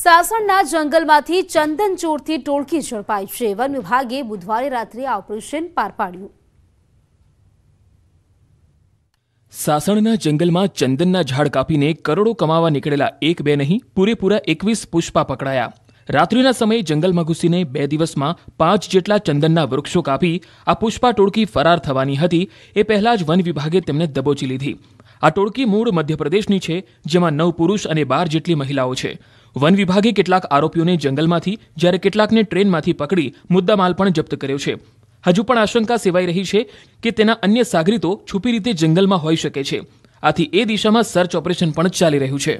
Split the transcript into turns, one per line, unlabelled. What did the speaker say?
સાસણના જંગલમાંથી ચંદનચોરથી ટોળકી ઝડપાઈ છે વન વિભાગે બુધવારે રાત્રે આ ઓપરેશન પાર પાડ્યું
સાસણના જંગલમાં ચંદનના ઝાડ કાપીને કરોડો કમાવા નીકળેલા એક બે નહીં પૂરેપૂરા એકવીસ પુષ્પા પકડાયા રાત્રિના સમયે જંગલમાં ઘૂસીને બે દિવસમાં પાંચ જેટલા ચંદનના વૃક્ષો કાપી આ પુષ્પા ટોળકી ફરાર થવાની હતી એ પહેલા જ વન વિભાગે તેમને દબોચી લીધી આ ટોળકી મૂળ મધ્યપ્રદેશની છે જેમાં નવ પુરુષ અને બાર જેટલી મહિલાઓ છે વન વિભાગે કેટલાક આરોપીઓને જંગલમાંથી જ્યારે કેટલાકને ટ્રેનમાંથી પકડી મુદ્દામાલ પણ જપ્ત કર્યો છે હજુ પણ આશંકા સેવાઈ રહી છે કે તેના અન્ય સાગરીતો છુપી રીતે જંગલમાં હોઈ શકે છે આથી એ દિશામાં સર્ચ ઓપરેશન પણ ચાલી રહ્યું છે